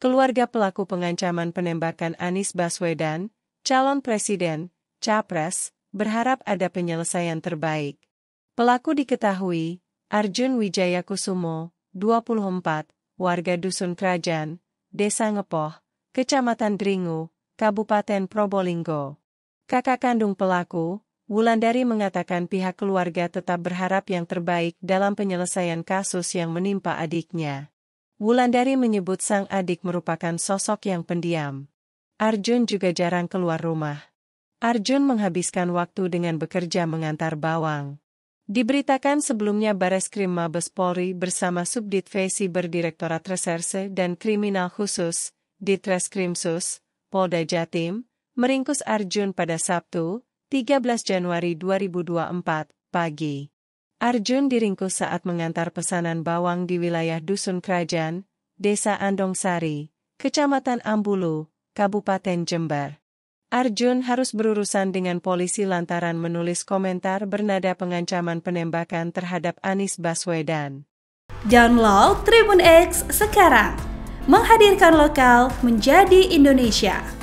keluarga pelaku pengancaman penembakan Anies Baswedan, calon presiden, capres, berharap ada penyelesaian terbaik. Pelaku diketahui, Arjun Wijaya Kusumo, 24, warga Dusun Krajan, Desa Ngepoh, Kecamatan Dringu, Kabupaten Probolinggo. Kakak kandung pelaku, Wulandari mengatakan pihak keluarga tetap berharap yang terbaik dalam penyelesaian kasus yang menimpa adiknya. Wulandari menyebut sang adik merupakan sosok yang pendiam. Arjun juga jarang keluar rumah. Arjun menghabiskan waktu dengan bekerja mengantar bawang. Diberitakan sebelumnya Bares Mabes Polri bersama Subdit Vesi Berdirektorat Reserse dan Kriminal Khusus, Ditreskrimsus, Polda Jatim, meringkus Arjun pada Sabtu, 13 Januari 2024, pagi. Arjun diringkus saat mengantar pesanan bawang di wilayah Dusun Kerajaan, Desa Andong Sari, Kecamatan Ambulu, Kabupaten Jember. Arjun harus berurusan dengan polisi lantaran menulis komentar bernada pengancaman penembakan terhadap Anis Baswedan. Download Tribun X sekarang, menghadirkan lokal menjadi Indonesia.